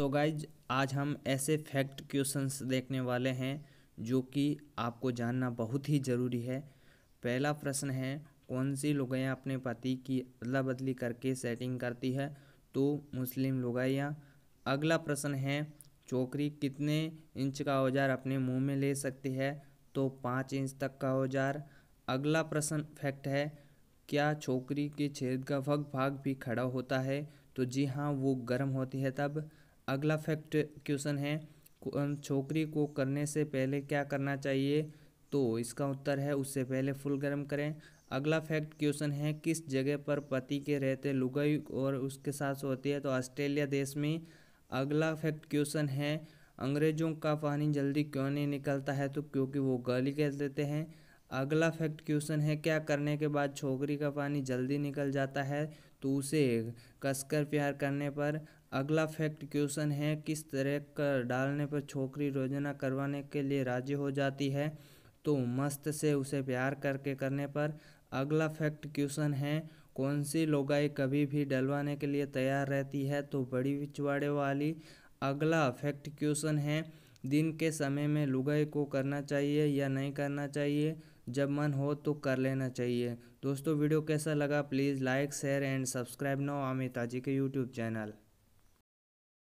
सो so guys आज हम ऐसे फैक्ट क्वेश्चंस देखने वाले हैं जो कि आपको जानना बहुत ही ज़रूरी है पहला प्रश्न है कौन सी लुगाइयाँ अपने पति की अदला बदली करके सेटिंग करती है तो मुस्लिम लुगाइयाँ अगला प्रश्न है चौकरी कितने इंच का औजार अपने मुंह में ले सकती है तो पाँच इंच तक का औजार अगला प्रश्न फैक्ट है क्या छोकरी के छेद का वग भाग भी खड़ा होता है तो जी हाँ वो गर्म होती है तब अगला फैक्ट क्वेश्चन है छोकरी को करने से पहले क्या करना चाहिए तो इसका उत्तर है उससे पहले फुल गर्म करें अगला फैक्ट क्वेश्चन है किस जगह पर पति के रहते लुगाई और उसके साथ होती है तो ऑस्ट्रेलिया देश में अगला फैक्ट क्वेश्चन है अंग्रेज़ों का पानी जल्दी क्यों नहीं निकलता है तो क्योंकि वो गाली कह देते हैं अगला फैक्ट क्वेश्चन है क्या करने के बाद छोकरी का पानी जल्दी निकल जाता है तो उसे कसकर प्यार करने पर अगला फैक्ट क्वेश्चन है किस तरह कर डालने पर छोकरी रोजाना करवाने के लिए राजी हो जाती है तो मस्त से उसे प्यार करके करने पर अगला फैक्ट क्वेश्चन है कौन सी लोगाई कभी भी डलवाने के लिए तैयार रहती है तो बड़ी बिचवाड़े वाली अगला फैक्ट क्वेश्चन है दिन के समय में लुगाई को करना चाहिए या नहीं करना चाहिए जब मन हो तो कर लेना चाहिए दोस्तों वीडियो कैसा लगा please like share and subscribe now Amitaji के यूट्यूब चैनल